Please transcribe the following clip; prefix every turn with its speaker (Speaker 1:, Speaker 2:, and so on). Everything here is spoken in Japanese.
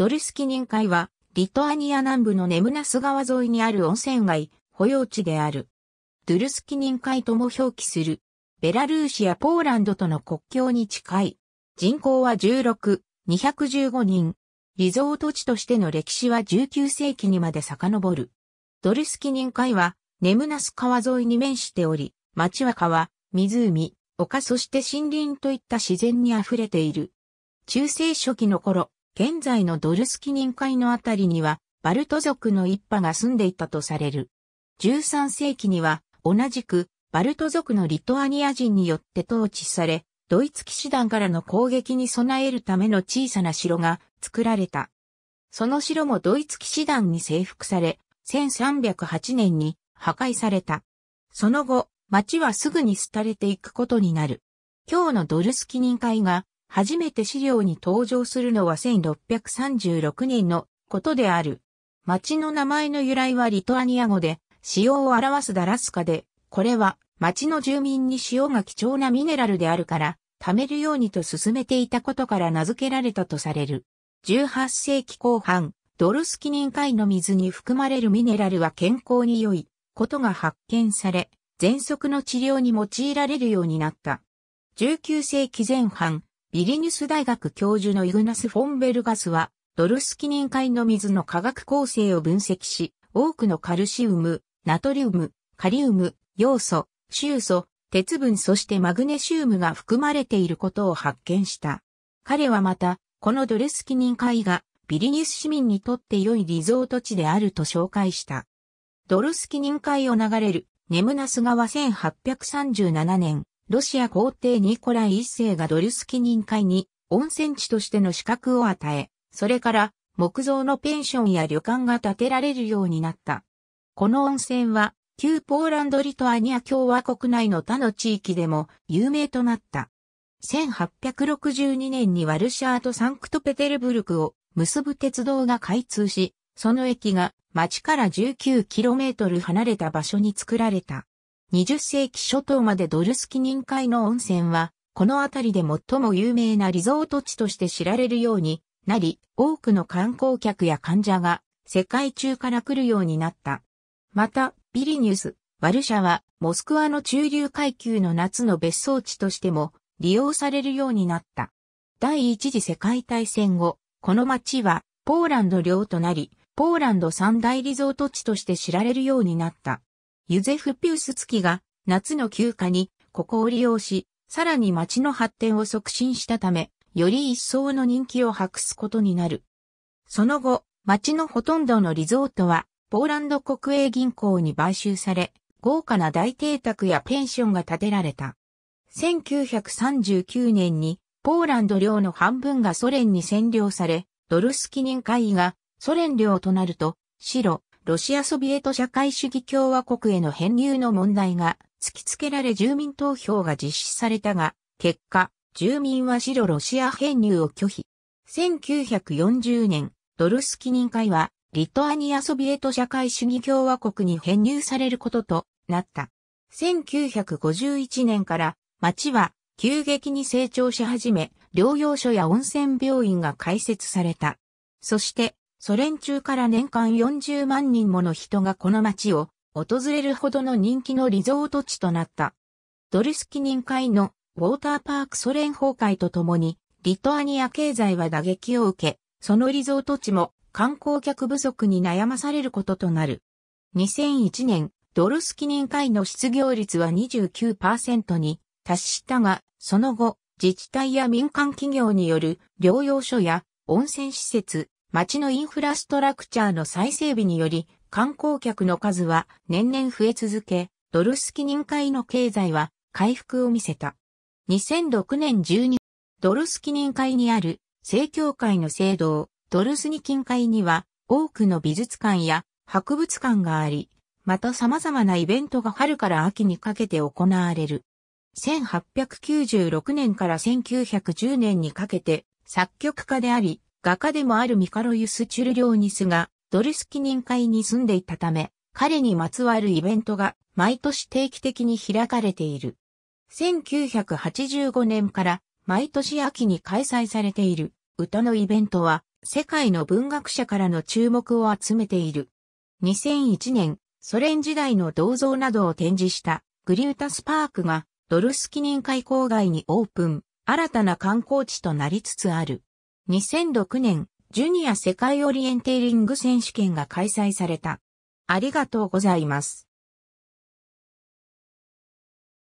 Speaker 1: ドルスキニン海は、リトアニア南部のネムナス川沿いにある温泉街、保養地である。ドゥルスキニン海とも表記する。ベラルーシやポーランドとの国境に近い。人口は16、215人。リゾート地としての歴史は19世紀にまで遡る。ドルスキニン海は、ネムナス川沿いに面しており、町は川、湖、丘そして森林といった自然に溢れている。中世初期の頃、現在のドルスキニン海のあたりには、バルト族の一派が住んでいたとされる。13世紀には、同じく、バルト族のリトアニア人によって統治され、ドイツ騎士団からの攻撃に備えるための小さな城が作られた。その城もドイツ騎士団に征服され、1308年に破壊された。その後、町はすぐに廃れていくことになる。今日のドルスキニン会が初めて資料に登場するのは1636年のことである。町の名前の由来はリトアニア語で、塩を表すダラスカで、これは町の住民に塩が貴重なミネラルであるから、貯めるようにと進めていたことから名付けられたとされる。18世紀後半、ドルスキニン海の水に含まれるミネラルは健康に良いことが発見され、喘息の治療に用いられるようになった。19世紀前半、ビリニュス大学教授のイグナス・フォンベルガスは、ドルスキニン海の水の化学構成を分析し、多くのカルシウム、ナトリウム、カリウム、ヨウ素、シウ素、鉄分そしてマグネシウムが含まれていることを発見した。彼はまた、このドルスキニン海がビリニュス市民にとって良いリゾート地であると紹介した。ドルスキニン海を流れるネムナス川1837年、ロシア皇帝ニコライ一世がドリュスキ人会に温泉地としての資格を与え、それから木造のペンションや旅館が建てられるようになった。この温泉は、旧ポーランドリトアニア共和国内の他の地域でも有名となった。1862年にワルシャーとサンクトペテルブルクを結ぶ鉄道が開通し、その駅が町から 19km 離れた場所に作られた。20世紀初頭までドルスキ人会海の温泉は、この辺りで最も有名なリゾート地として知られるようになり、多くの観光客や患者が世界中から来るようになった。また、ビリニュース、ワルシャは、モスクワの中流階級の夏の別荘地としても利用されるようになった。第一次世界大戦後、この町はポーランド領となり、ポーランド三大リゾート地として知られるようになった。ユゼフ・ピウス月が夏の休暇にここを利用し、さらに町の発展を促進したため、より一層の人気を博すことになる。その後、町のほとんどのリゾートは、ポーランド国営銀行に買収され、豪華な大邸宅やペンションが建てられた。1939年に、ポーランド領の半分がソ連に占領され、ドルスキ人会議がソ連領となると、白、ロシアソビエト社会主義共和国への編入の問題が突きつけられ住民投票が実施されたが、結果、住民は白ロシア編入を拒否。1940年、ドルスキ人会は、リトアニアソビエト社会主義共和国に編入されることとなった。1951年から町は急激に成長し始め、療養所や温泉病院が開設された。そしてソ連中から年間40万人もの人がこの町を訪れるほどの人気のリゾート地となった。ドルスキニン海のウォーターパークソ連崩壊とともに、リトアニア経済は打撃を受け、そのリゾート地も観光客不足に悩まされることとなる。2001年、ドルスキニン会の失業率は29%に達したが、その後、自治体や民間企業による療養所や温泉施設、町のインフラストラクチャーの再整備により、観光客の数は年々増え続け、ドルスキニン会の経済は回復を見せた。2006年12ドルスキニン会にある正教会の聖堂、ドルスニキン会には多くの美術館や博物館があり、また様々なイベントが春から秋にかけて行われる。1896年から1910年にかけて作曲家であり、画家でもあるミカロユス・チュルリョーニスがドルスキ人会に住んでいたため、彼にまつわるイベントが毎年定期的に開かれている。1985年から毎年秋に開催されている歌のイベントは世界の文学者からの注目を集めている。2001年、ソ連時代の銅像などを展示したグリュータスパークがドルスキ人会郊外にオープン、新たな観光地となりつつある。2006年、ジュニア世界オリエンテーリング選手権が開催された。ありがとうございます。